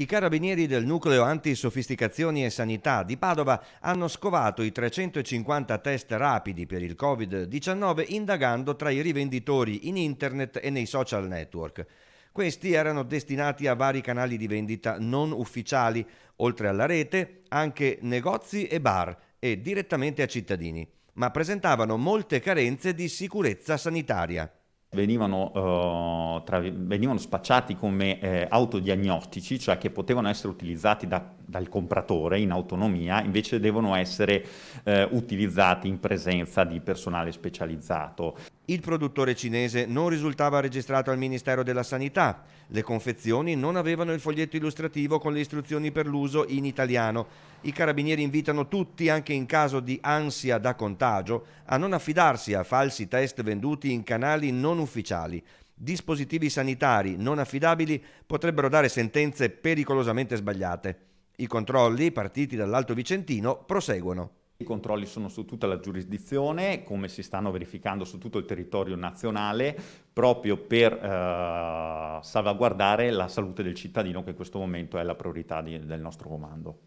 I carabinieri del nucleo antisofisticazioni e sanità di Padova hanno scovato i 350 test rapidi per il Covid-19 indagando tra i rivenditori in internet e nei social network. Questi erano destinati a vari canali di vendita non ufficiali, oltre alla rete, anche negozi e bar e direttamente a cittadini, ma presentavano molte carenze di sicurezza sanitaria venivano, uh, tra, venivano spacciati come eh, autodiagnostici, cioè che potevano essere utilizzati da, dal compratore in autonomia, invece devono essere eh, utilizzati in presenza di personale specializzato. Il produttore cinese non risultava registrato al Ministero della Sanità, le confezioni non avevano il foglietto illustrativo con le istruzioni per l'uso in italiano. I carabinieri invitano tutti, anche in caso di ansia da contagio, a non affidarsi a falsi test venduti in canali non ufficiali. Dispositivi sanitari non affidabili potrebbero dare sentenze pericolosamente sbagliate. I controlli, partiti dall'Alto Vicentino, proseguono. I controlli sono su tutta la giurisdizione, come si stanno verificando su tutto il territorio nazionale, proprio per eh, salvaguardare la salute del cittadino, che in questo momento è la priorità di, del nostro comando.